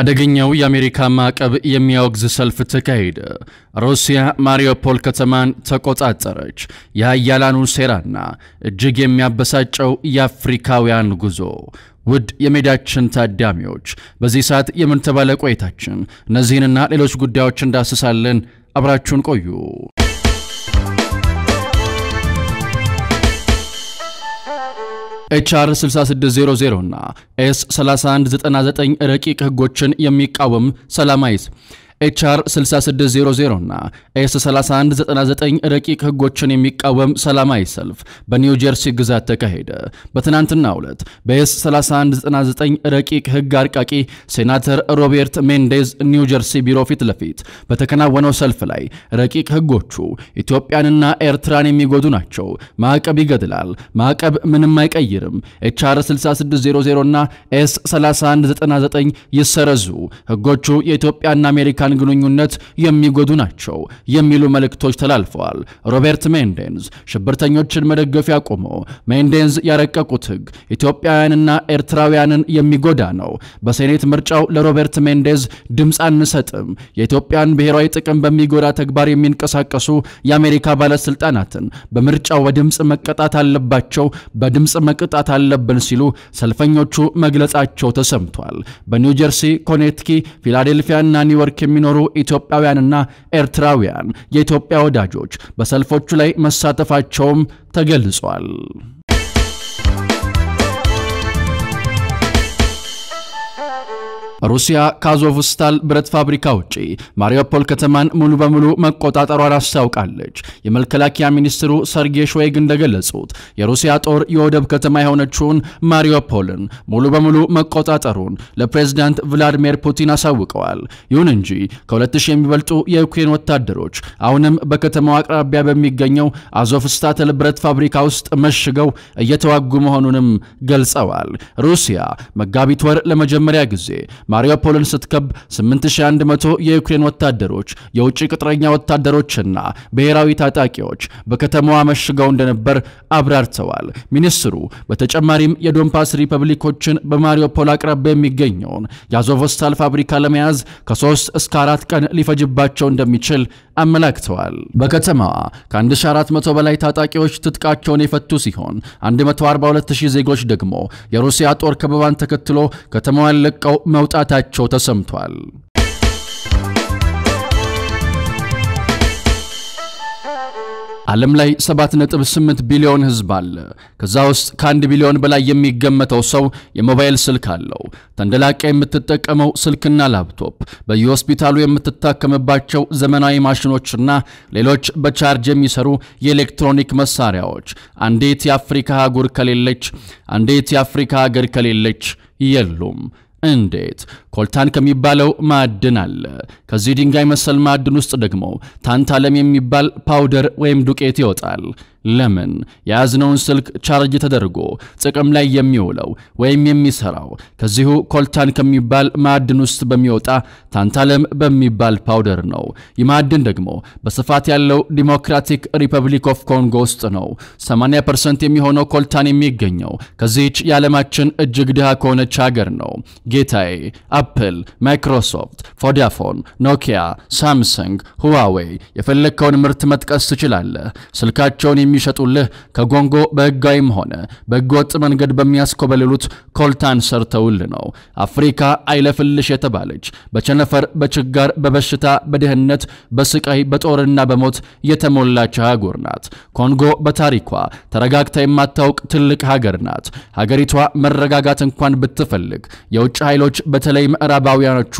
አደገኛው የአሜሪካ ማዕቀብ የሚያወግዝ ሰልፍ ተካሄደ። ሩሲያ ማሪዮፖል ከተማን ተቆጣጠረች። የሀያላኑ ሴራና እጅግ የሚያበሳጨው የአፍሪካውያን ጉዞ ውድ የሜዳችን ታዳሚዎች በዚህ ሰዓት የምንተባለ ቆይታችን እነዚህንና ሌሎች ጉዳዮች እንዳስሳለን። አብራችሁን ቆዩ። ኤችአር 6600 እና ኤስ 3199 ረቂቅ ህጎችን የሚቃወም ሰላማዊ ኤችአር 6600 እና ኤስ 3199 ረቂቅ ህጎችን የሚቃወም ሰላማዊ ሰልፍ በኒው ጀርሲ ግዛት ተካሄደ። በትናንትናው ዕለት በኤስ 3199 ረቂቅ ህግ አርቃቂ ሴናተር ሮቤርት ሜንዴዝ ኒው ጀርሲ ቢሮ ፊት ለፊት በተከናወነው ሰልፍ ላይ ረቂቅ ህጎቹ ኢትዮጵያንና ኤርትራን የሚጎዱ ናቸው፣ ማዕቀብ ይገድላል፣ ማዕቀብ ምንም አይቀይርም፣ ኤችአር 6600 እና ኤስ 3199 ይሰረዙ፣ ህጎቹ የኢትዮጵያና አሜሪካን የኢትዮጵያን ግንኙነት የሚጎዱ ናቸው የሚሉ መልእክቶች ተላልፈዋል። ሮቤርት ሜንዴንዝ ሽብርተኞችን መደገፍ ያቆሙ። ሜንዴንዝ ያረቀቁት ህግ ኢትዮጵያውያንና ኤርትራውያንን የሚጎዳ ነው። በሴኔት ምርጫው ለሮበርት ሜንዴዝ ድምፅ አንሰጥም፣ የኢትዮጵያን ብሔራዊ ጥቅም በሚጎዳ ተግባር የሚንቀሳቀሱ የአሜሪካ ባለስልጣናትን በምርጫው በድምፅ መቀጣት አለባቸው፣ በድምፅ መቅጣት አለብን ሲሉ ሰልፈኞቹ መግለጻቸው ተሰምቷል። በኒውጀርሲ፣ ኮኔትኪ፣ ፊላዴልፊያና ኒውዮርክ የሚ የሚኖሩ ኢትዮጵያውያንና ኤርትራውያን የኢትዮጵያ ወዳጆች በሰልፎቹ ላይ መሳተፋቸውም ተገልጿል። ሩሲያ ከአዞቭስታል ብረት ፋብሪካ ውጪ ማሪዮፖል ከተማን ሙሉ በሙሉ መቆጣጠሯን አስታውቃለች። የመከላከያ ሚኒስትሩ ሰርጌ ሾይግ እንደገለጹት የሩሲያ ጦር የወደብ ከተማ የሆነችውን ማሪዮፖልን ሙሉ በሙሉ መቆጣጠሩን ለፕሬዝዳንት ቭላዲሚር ፑቲን አሳውቀዋል። ይሁን እንጂ ከ2000 የሚበልጡ የዩክሬን ወታደሮች አሁንም በከተማው አቅራቢያ በሚገኘው አዞቭስታል ብረት ፋብሪካ ውስጥ መሽገው እየተዋጉ መሆኑንም ገልጸዋል። ሩሲያ መጋቢት ወር ለመጀመሪያ ጊዜ ማሪዮፖልን ስትከብ 8100 የዩክሬን ወታደሮች፣ የውጭ ቅጥረኛ ወታደሮችና ብሔራዊ ታጣቂዎች በከተማዋ መሽገው እንደነበር አብራርተዋል። ሚኒስትሩ በተጨማሪም የዶንባስ ሪፐብሊኮችን በማሪዮፖል አቅራቢያ የሚገኘውን የአዞቮስታል ፋብሪካ ለመያዝ ከ3 እስከ 4 ቀን ሊፈጅባቸው እንደሚችል አመላክተዋል። በከተማዋ ከ1400 በላይ ታጣቂዎች ትጥቃቸውን የፈቱ ሲሆን 142000 ዜጎች ደግሞ የሩሲያ ጦር ከበባን ተከትሎ ከተማዋን ለቀው መውጣት መውጣታቸው ተሰምቷል። ዓለም ላይ 7.8 ቢሊዮን ህዝብ አለ። ከዛ ውስጥ ከአንድ ቢሊዮን በላይ የሚገመተው ሰው የሞባይል ስልክ አለው። ተንደላቀ የምትጠቀመው ስልክና ላፕቶፕ፣ በየሆስፒታሉ የምትታከምባቸው ዘመናዊ ማሽኖችና ሌሎች በቻርጅ የሚሰሩ የኤሌክትሮኒክ መሳሪያዎች። አንዴት የአፍሪካ አህጉር ከሌለች፣ አንዴት የአፍሪካ ሀገር ከሌለች የሉም። እንዴት? ኮልታን ከሚባለው ማዕድን አለ። ከዚህ ድንጋይ መሰል ማዕድን ውስጥ ደግሞ ታንታለም የሚባል ፓውደር ወይም ዱቄት ይወጣል። ለምን የያዝነውን ስልክ ቻርጅ ተደርጎ ጥቅም ላይ የሚውለው ወይም የሚሰራው ከዚሁ ኮልታን ከሚባል ማዕድን ውስጥ በሚወጣ ታንታለም በሚባል ፓውደር ነው። ይህ ማዕድን ደግሞ በስፋት ያለው ዲሞክራቲክ ሪፐብሊክ ኦፍ ኮንጎ ውስጥ ነው። 80 ፐርሰንት የሚሆነው ኮልታን የሚገኘው ከዚህች የዓለማችን እጅግ ድሃ ከሆነች ሀገር ነው። ጌታዬ አፕል፣ ማይክሮሶፍት፣ ፎዳፎን፣ ኖኪያ፣ ሳምሰንግ፣ ሁዋዌይ የፈለግከውን ምርት መጥቀስ ትችላለህ። ስልካቸውን የሚሸጡልህ ከኮንጎ በህጋዊም ሆነ በህገወጥ መንገድ በሚያስኮበልሉት ኮልታን ሰርተውል ነው። አፍሪካ አይለፍልሽ የተባለች በቸነፈር፣ በችጋር፣ በበሽታ፣ በድህነት፣ በስቃይ፣ በጦርና በሞት የተሞላች አህጉር ናት። ኮንጎ በታሪኳ ተረጋግታ የማታውቅ ትልቅ ሀገር ናት። ሀገሪቷ መረጋጋት እንኳን ብትፈልግ የውጭ ኃይሎች በተለይ ምዕራባውያኖቹ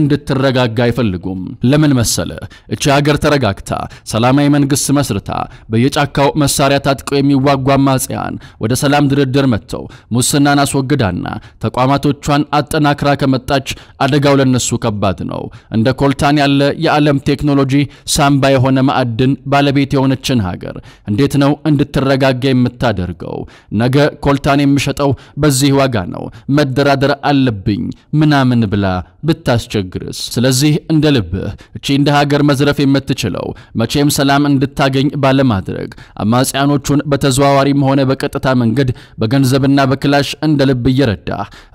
እንድትረጋጋ አይፈልጉም። ለምን መሰለ? እቺ ሀገር ተረጋግታ ሰላማዊ መንግስት መስርታ በየጫካው መሳሪያ ታጥቀው የሚዋጉ አማጽያን ወደ ሰላም ድርድር መጥተው ሙስናን አስወግዳና ተቋማቶቿን አጠናክራ ከመጣች አደጋው ለነሱ ከባድ ነው። እንደ ኮልታን ያለ የዓለም ቴክኖሎጂ ሳምባ የሆነ ማዕድን ባለቤት የሆነችን ሀገር እንዴት ነው እንድትረጋጋ የምታደርገው? ነገ ኮልታን የምሸጠው በዚህ ዋጋ ነው፣ መደራደር አለብኝ ምናምን ብላ ብታስቸግርስ? ስለዚህ እንደ ልብህ እቺ እንደ ሀገር መዝረፍ የምትችለው መቼም ሰላም እንድታገኝ ባለማድረግ አማጽያኖቹን በተዘዋዋሪም ሆነ በቀጥታ መንገድ በገንዘብና በክላሽ እንደ ልብ እየረዳ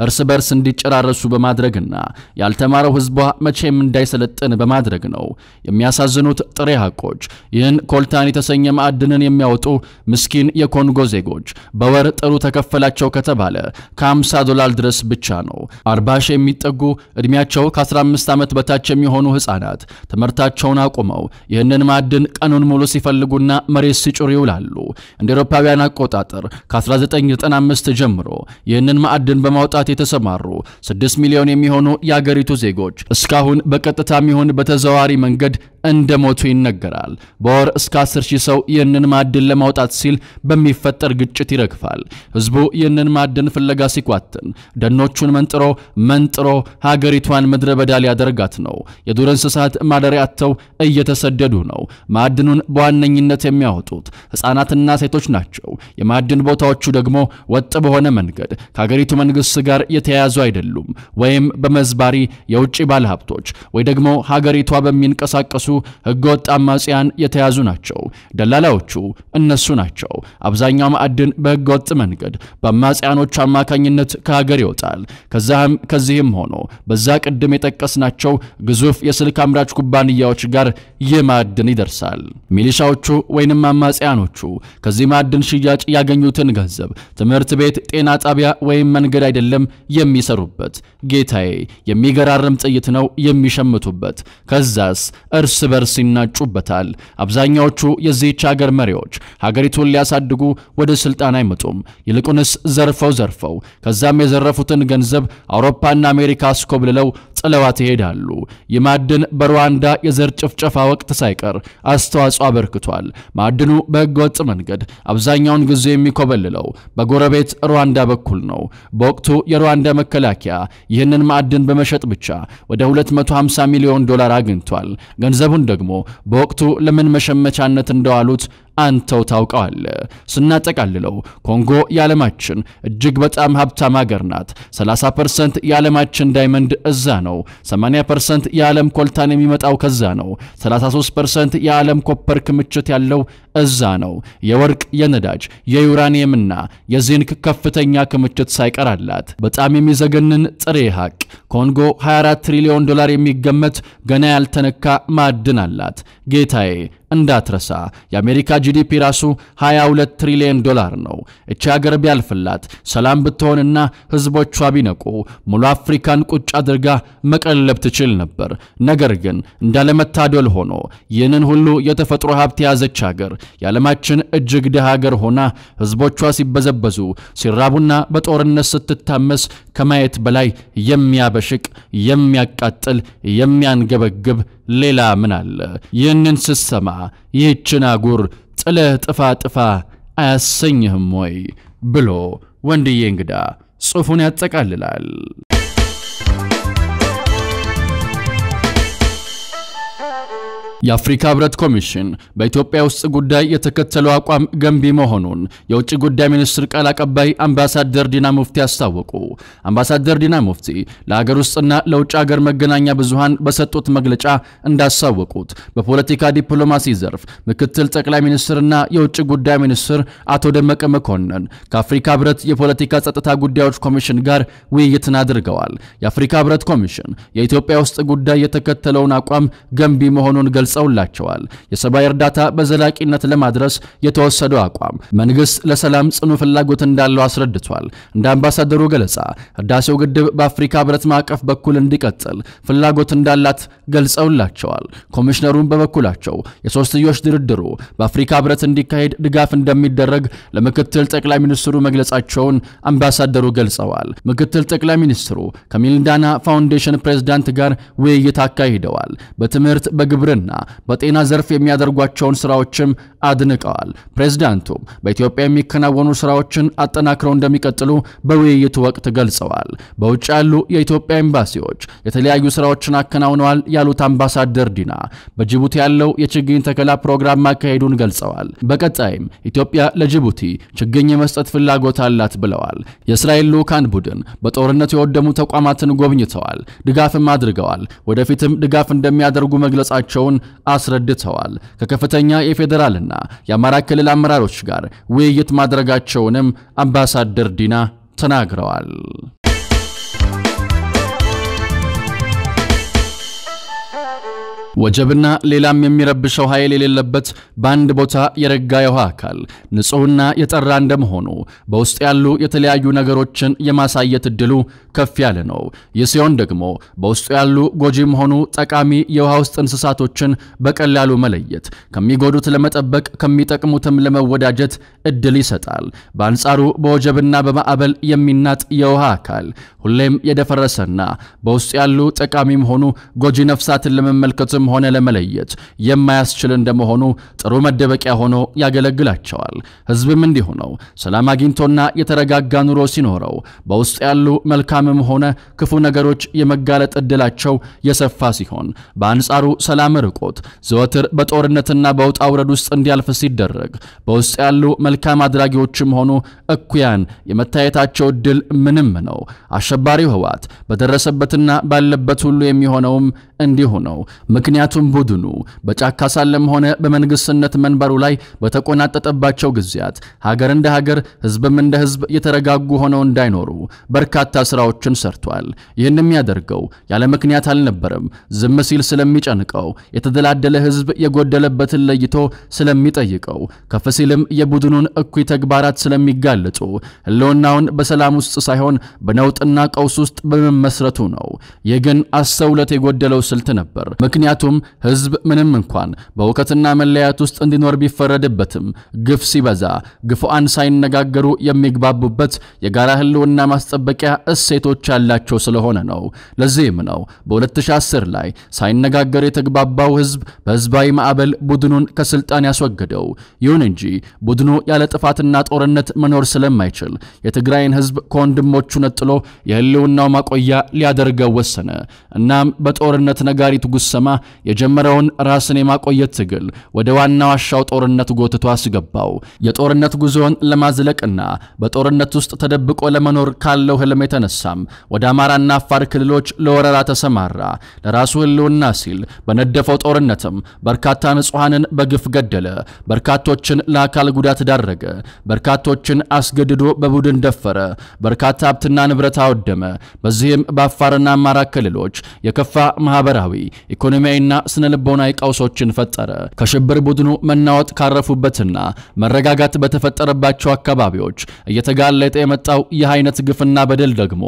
እርስ በርስ እንዲጨራረሱ በማድረግና ያልተማረው ህዝቧ መቼም እንዳይሰለጥን በማድረግ ነው። የሚያሳዝኑት ጥሬ ሀቆች ይህን ኮልታን የተሰኘ ማዕድንን የሚያወጡ ምስኪን የኮንጎ ዜጎች በወር ጥሩ ተከፈላቸው ከተባለ ከ50 ዶላር ድረስ ብቻ ነው። 40 ሺህ የሚጠጉ እድሜያቸው ከ15 ዓመት በታች የሚሆኑ ህጻናት ትምህርታቸውን አቁመው ይህንን ማዕድን ቀኑን ሙሉ ሲፈልጉና መሬት ሲጭሩ ይውላሉ። እንደ አውሮፓውያን አቆጣጠር ከ1995 ጀምሮ ይህንን ማዕድን በማውጣት የተሰማሩ 6 ሚሊዮን የሚሆኑ የአገሪቱ ዜጎች እስካሁን በቀጥታ የሚሆን በተዘዋዋሪ መንገድ እንደሞቱ ይነገራል። በወር እስከ 10 ሺህ ሰው ይህንን ማዕድን ለማውጣት ሲል በሚፈጠር ግጭት ይረግፋል። ህዝቡ ይህንን ማዕድን ፍለጋ ሲኳትን ደኖቹን መንጥሮ መንጥሮ ሀገሪቷን ምድረ በዳ ሊያደርጋት ነው። የዱር እንስሳት ማደሪያ አጥተው እየተሰደዱ ነው። ማዕድኑን በዋነኝነት የሚያወጡት ህፃናትና ሴቶች ናቸው። የማዕድን ቦታዎቹ ደግሞ ወጥ በሆነ መንገድ ከሀገሪቱ መንግስት ጋር የተያያዙ አይደሉም። ወይም በመዝባሪ የውጭ ባለሀብቶች ወይ ደግሞ ሀገሪቷ በሚንቀሳቀሱ ህገወጥ አማጽያን የተያዙ ናቸው። ደላላዎቹ እነሱ ናቸው። አብዛኛው ማዕድን በህገወጥ መንገድ በአማጽያኖቹ አማካኝነት ከሀገር ይወጣል። ከዚህም ሆኖ በዛ ቅድም የጠቀስናቸው ግዙፍ የስልክ አምራች ኩባንያዎች ጋር ይህ ማዕድን ይደርሳል። ሚሊሻዎቹ ወይንም አማጽያኖቹ ከዚህ ማዕድን ሽያጭ ያገኙትን ገንዘብ ትምህርት ቤት፣ ጤና ጣቢያ ወይም መንገድ አይደለም የሚሰሩበት። ጌታዬ፣ የሚገራርም ጥይት ነው የሚሸምቱበት። ከዛስ እርስ በርስ ይናጩበታል። አብዛኛዎቹ የዚህች አገር መሪዎች ሀገሪቱን ሊያሳድጉ ወደ ስልጣን አይመጡም። ይልቁንስ ዘርፈው ዘርፈው ከዛም የዘረፉትን ገንዘብ አውሮፓና አሜሪካ አስኮብልለው ጥለዋት ይሄዳሉ። የማዕድን በሩዋንዳ የዘር ጭፍጨፋ ወቅት ሳይቀር አስተዋጽኦ አበርክቷል። ማዕድኑ በህገወጥ መንገድ አብዛኛውን ጊዜ የሚኮበልለው በጎረቤት ሩዋንዳ በኩል ነው። በወቅቱ የሩዋንዳ መከላከያ ይህንን ማዕድን በመሸጥ ብቻ ወደ 250 ሚሊዮን ዶላር አግኝቷል። ገንዘቡን ደግሞ በወቅቱ ለምን መሸመቻነት እንደዋሉት አንተው ታውቀዋለህ። ስናጠቃልለው ኮንጎ የዓለማችን እጅግ በጣም ሀብታም ሀገር ናት። 30 ፐርሰንት የዓለማችን ዳይመንድ እዛ ነው። 80 ፐርሰንት የዓለም ኮልታን የሚመጣው ከዛ ነው። 33 ፐርሰንት የዓለም ኮፐር ክምችት ያለው እዛ ነው። የወርቅ የነዳጅ የዩራኒየምና የዚንክ ከፍተኛ ክምችት ሳይቀራላት። በጣም የሚዘገንን ጥሬ ሀቅ ኮንጎ 24 ትሪሊዮን ዶላር የሚገመት ገና ያልተነካ ማዕድን አላት። ጌታዬ እንዳትረሳ የአሜሪካ ጂዲፒ ራሱ 22 ትሪሊዮን ዶላር ነው። እቺ ሀገር ቢያልፍላት ሰላም ብትሆንና ህዝቦቿ ቢነቁ ሙሉ አፍሪካን ቁጭ አድርጋ መቀለብ ትችል ነበር። ነገር ግን እንዳለመታደል ሆኖ ይህንን ሁሉ የተፈጥሮ ሀብት የያዘች ሀገር የዓለማችን እጅግ ድሃ ሀገር ሆና ህዝቦቿ ሲበዘበዙ ሲራቡና በጦርነት ስትታመስ ከማየት በላይ የሚያበሽቅ፣ የሚያቃጥል፣ የሚያንገበግብ ሌላ ምን አለ? ይህንን ስሰማ ይህችን አጉር ጥለህ ጥፋ ጥፋ አያሰኝህም ወይ ብሎ ወንድዬ እንግዳ ጽሑፉን ያጠቃልላል። የአፍሪካ ህብረት ኮሚሽን በኢትዮጵያ ውስጥ ጉዳይ የተከተለው አቋም ገንቢ መሆኑን የውጭ ጉዳይ ሚኒስትር ቃል አቀባይ አምባሳደር ዲና ሙፍቲ አስታወቁ። አምባሳደር ዲና ሙፍቲ ለሀገር ውስጥና ለውጭ ሀገር መገናኛ ብዙሃን በሰጡት መግለጫ እንዳስታወቁት በፖለቲካ ዲፕሎማሲ ዘርፍ ምክትል ጠቅላይ ሚኒስትርና የውጭ ጉዳይ ሚኒስትር አቶ ደመቀ መኮንን ከአፍሪካ ህብረት የፖለቲካ ጸጥታ ጉዳዮች ኮሚሽን ጋር ውይይትን አድርገዋል። የአፍሪካ ህብረት ኮሚሽን የኢትዮጵያ ውስጥ ጉዳይ የተከተለውን አቋም ገንቢ መሆኑ መሆኑን ገልጸውላቸዋል። የሰብአዊ እርዳታ በዘላቂነት ለማድረስ የተወሰደው አቋም መንግስት ለሰላም ጽኑ ፍላጎት እንዳለው አስረድቷል። እንደ አምባሳደሩ ገለጻ ህዳሴው ግድብ በአፍሪካ ህብረት ማዕቀፍ በኩል እንዲቀጥል ፍላጎት እንዳላት ገልጸውላቸዋል። ኮሚሽነሩም በበኩላቸው የሶስትዮሽ ድርድሩ በአፍሪካ ህብረት እንዲካሄድ ድጋፍ እንደሚደረግ ለምክትል ጠቅላይ ሚኒስትሩ መግለጻቸውን አምባሳደሩ ገልጸዋል። ምክትል ጠቅላይ ሚኒስትሩ ከሚልዳና ፋውንዴሽን ፕሬዝዳንት ጋር ውይይት አካሂደዋል። በትምህርት በግ በግብርና፣ በጤና ዘርፍ የሚያደርጓቸውን ስራዎችም አድንቀዋል። ፕሬዝዳንቱ በኢትዮጵያ የሚከናወኑ ስራዎችን አጠናክረው እንደሚቀጥሉ በውይይቱ ወቅት ገልጸዋል። በውጭ ያሉ የኢትዮጵያ ኤምባሲዎች የተለያዩ ስራዎችን አከናውነዋል ያሉት አምባሳደር ዲና በጅቡቲ ያለው የችግኝ ተከላ ፕሮግራም ማካሄዱን ገልጸዋል። በቀጣይም ኢትዮጵያ ለጅቡቲ ችግኝ የመስጠት ፍላጎት አላት ብለዋል። የእስራኤል ልዑካን ቡድን በጦርነት የወደሙ ተቋማትን ጎብኝተዋል፣ ድጋፍም አድርገዋል። ወደፊትም ድጋፍ እንደሚያደርጉ መግለጻ መሆናቸውን አስረድተዋል። ከከፍተኛ የፌዴራልና የአማራ ክልል አመራሮች ጋር ውይይት ማድረጋቸውንም አምባሳደር ዲና ተናግረዋል። ወጀብና ሌላም የሚረብሸው ኃይል የሌለበት በአንድ ቦታ የረጋ የውሃ አካል ንጹሕና የጠራ እንደመሆኑ በውስጥ ያሉ የተለያዩ ነገሮችን የማሳየት እድሉ ከፍ ያለ ነው። ይህ ሲሆን ደግሞ በውስጡ ያሉ ጎጂም ሆኑ ጠቃሚ የውሃ ውስጥ እንስሳቶችን በቀላሉ መለየት፣ ከሚጎዱት ለመጠበቅ ከሚጠቅሙትም ለመወዳጀት እድል ይሰጣል። በአንጻሩ በወጀብና በማዕበል የሚናጥ የውሃ አካል ሁሌም የደፈረሰና በውስጡ ያሉ ጠቃሚም ሆኑ ጎጂ ነፍሳትን ለመመልከትም ሆነ ለመለየት የማያስችል እንደመሆኑ ጥሩ መደበቂያ ሆኖ ያገለግላቸዋል። ህዝብም እንዲሁ ነው። ሰላም አግኝቶና የተረጋጋ ኑሮ ሲኖረው በውስጥ ያሉ መልካምም ሆነ ክፉ ነገሮች የመጋለጥ እድላቸው የሰፋ ሲሆን፣ በአንጻሩ ሰላም ርቆት ዘወትር በጦርነትና በውጣ ውረድ ውስጥ እንዲያልፍ ሲደረግ በውስጥ ያሉ መልካም አድራጊዎችም ሆኑ እኩያን የመታየታቸው እድል ምንም ነው። አሸባሪው ህወሓት በደረሰበትና ባለበት ሁሉ የሚሆነውም እንዲሁ ነው። ምክንያቱም ቡድኑ በጫካ ሳለም ሆነ በመንግስትነት መንበሩ ላይ በተቆናጠጠባቸው ጊዜያት ሀገር እንደ ሀገር፣ ህዝብም እንደ ህዝብ የተረጋጉ ሆነው እንዳይኖሩ በርካታ ስራዎችን ሰርቷል። ይህንም ያደርገው ያለ ምክንያት አልነበረም። ዝም ሲል ስለሚጨንቀው፣ የተደላደለ ህዝብ የጎደለበትን ለይቶ ስለሚጠይቀው፣ ከፍ ሲልም የቡድኑን እኩይ ተግባራት ስለሚጋለጡ ህልውናውን በሰላም ውስጥ ሳይሆን በነውጥና ቀውስ ውስጥ በመመስረቱ ነው። ይህ ግን አስተውለት የጎደለው ስልት ነበር። ምክንያቱም ህዝብ ምንም እንኳን በእውቀትና መለያየት ውስጥ እንዲኖር ቢፈረድበትም ግፍ ሲበዛ ግፉአን ሳይነጋገሩ የሚግባቡበት የጋራ ህልውና ማስጠበቂያ እሴቶች ያላቸው ስለሆነ ነው። ለዚህም ነው በ2010 ላይ ሳይነጋገር የተግባባው ህዝብ በህዝባዊ ማዕበል ቡድኑን ከስልጣን ያስወገደው። ይሁን እንጂ ቡድኑ ያለ ጥፋትና ጦርነት መኖር ስለማይችል የትግራይን ህዝብ ከወንድሞቹ ነጥሎ የህልውናው ማቆያ ሊያደርገው ወሰነ። እናም በጦርነት ነጋሪቱ ጉሰማ የጀመረውን ራስን የማቆየት ትግል ወደ ዋና ዋሻው ጦርነት ጎትቶ አስገባው። የጦርነት ጉዞን ለማዝለቅና በጦርነት ውስጥ ተደብቆ ለመኖር ካለው ህልም የተነሳም ወደ አማራና አፋር ክልሎች ለወረራ ተሰማራ። ለራሱ ህልውና ሲል በነደፈው ጦርነትም በርካታ ንጹሐንን በግፍ ገደለ። በርካቶችን ለአካል ጉዳት ዳረገ። በርካቶችን አስገድዶ በቡድን ደፈረ። በርካታ ሀብትና ንብረት አወደመ። በዚህም በአፋርና አማራ ክልሎች የከፋ ማህበራዊ ማህበራዊ፣ ኢኮኖሚያዊና ስነ ልቦናዊ ቀውሶችን ፈጠረ። ከሽብር ቡድኑ መናወጥ ካረፉበትና መረጋጋት በተፈጠረባቸው አካባቢዎች እየተጋለጠ የመጣው ይህ አይነት ግፍና በደል ደግሞ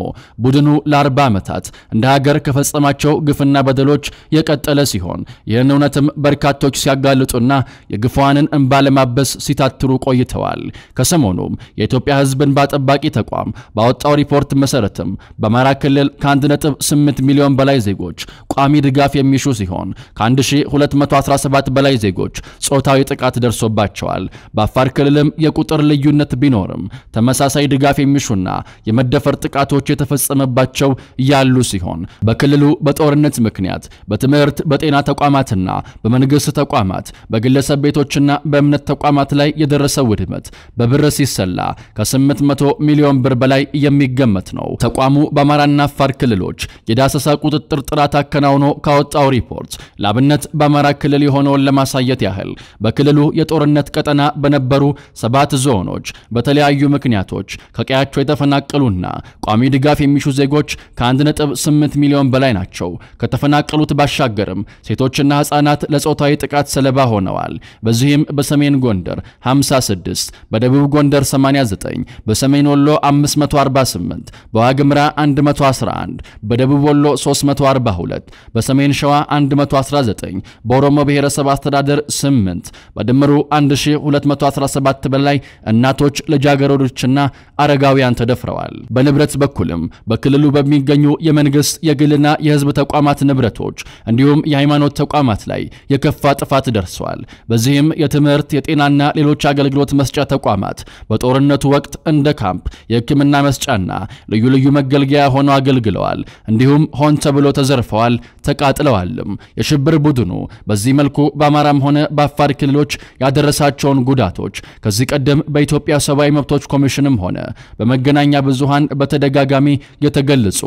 ቡድኑ ለአርባ ዓመታት እንደ ሀገር ከፈጸማቸው ግፍና በደሎች የቀጠለ ሲሆን ይህን እውነትም በርካቶች ሲያጋልጡና የግፏንን እንባ ለማበስ ሲታትሩ ቆይተዋል። ከሰሞኑም የኢትዮጵያ ሕዝብ እንባ ጠባቂ ተቋም ባወጣው ሪፖርት መሰረትም በአማራ ክልል ከ1.8 ሚሊዮን በላይ ዜጎች ቋሚ ድጋፍ የሚሹ ሲሆን ከ1217 በላይ ዜጎች ጾታዊ ጥቃት ደርሶባቸዋል። በአፋር ክልልም የቁጥር ልዩነት ቢኖርም ተመሳሳይ ድጋፍ የሚሹና የመደፈር ጥቃቶች የተፈጸመባቸው ያሉ ሲሆን በክልሉ በጦርነት ምክንያት በትምህርት በጤና ተቋማትና በመንግስት ተቋማት በግለሰብ ቤቶችና በእምነት ተቋማት ላይ የደረሰው ውድመት በብር ሲሰላ ከ800 ሚሊዮን ብር በላይ የሚገመት ነው። ተቋሙ በአማራና አፋር ክልሎች የዳሰሳ ቁጥጥር ጥራት አከናው ሆኖ ካወጣው ሪፖርት ላብነት በአማራ ክልል የሆነውን ለማሳየት ያህል በክልሉ የጦርነት ቀጠና በነበሩ ሰባት ዞኖች በተለያዩ ምክንያቶች ከቀያቸው የተፈናቀሉና ቋሚ ድጋፍ የሚሹ ዜጎች ከ1.8 ሚሊዮን በላይ ናቸው። ከተፈናቀሉት ባሻገርም ሴቶችና ህጻናት ለጾታዊ ጥቃት ሰለባ ሆነዋል። በዚህም በሰሜን ጎንደር 56፣ በደቡብ ጎንደር 89፣ በሰሜን ወሎ 548፣ በዋግምራ 111፣ በደቡብ ወሎ 342 በሰሜን ሸዋ 119፣ በኦሮሞ ብሔረሰብ አስተዳደር 8 በድምሩ 1217 በላይ እናቶች ልጃገረዶችና አረጋውያን ተደፍረዋል። በንብረት በኩልም በክልሉ በሚገኙ የመንግስት የግልና የህዝብ ተቋማት ንብረቶች እንዲሁም የሃይማኖት ተቋማት ላይ የከፋ ጥፋት ደርሷል። በዚህም የትምህርት የጤናና ሌሎች አገልግሎት መስጫ ተቋማት በጦርነቱ ወቅት እንደ ካምፕ የህክምና መስጫና ልዩ ልዩ መገልገያ ሆነው አገልግለዋል። እንዲሁም ሆን ተብሎ ተዘርፈዋል፣ ተቃጥለዋልም። የሽብር ቡድኑ በዚህ መልኩ በአማራም ሆነ በአፋር ክልሎች ያደረሳቸውን ጉዳቶች ከዚህ ቀደም በኢትዮጵያ ሰብአዊ መብቶች ኮሚሽንም ሆነ በመገናኛ ብዙሃን በተደጋጋሚ የተገለጹ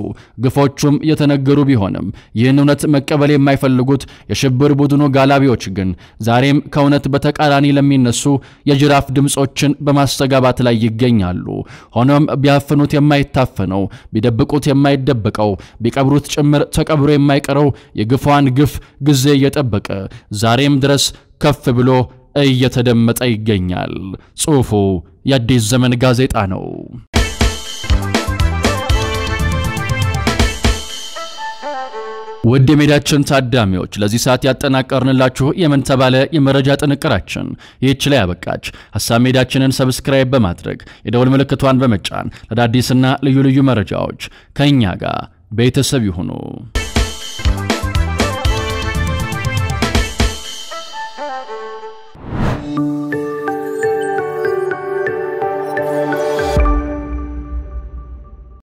ግፎቹም የተነገሩ ቢሆንም ይህን እውነት መቀበል የማይፈልጉት የሽብር ቡድኑ ጋላቢዎች ግን ዛሬም ከእውነት በተቃራኒ ለሚነሱ የጅራፍ ድምፆችን በማስተጋባት ላይ ይገኛሉ። ሆኖም ቢያፍኑት የማይታፈነው ቢደብቁት የማይደበቀው ቢቀብሩት ጭምር ተቀብሮ የማይቀረው ያለው የግፏን ግፍ ጊዜ እየጠበቀ ዛሬም ድረስ ከፍ ብሎ እየተደመጠ ይገኛል። ጽሑፉ የአዲስ ዘመን ጋዜጣ ነው። ውድ የሜዳችን ታዳሚዎች ለዚህ ሰዓት ያጠናቀርንላችሁ የምን ተባለ የመረጃ ጥንቅራችን ይህች ላይ ያበቃች። ሀሳብ ሜዳችንን ሰብስክራይብ በማድረግ የደውል ምልክቷን በመጫን ለአዳዲስና ልዩ ልዩ መረጃዎች ከእኛ ጋር ቤተሰብ ይሁኑ።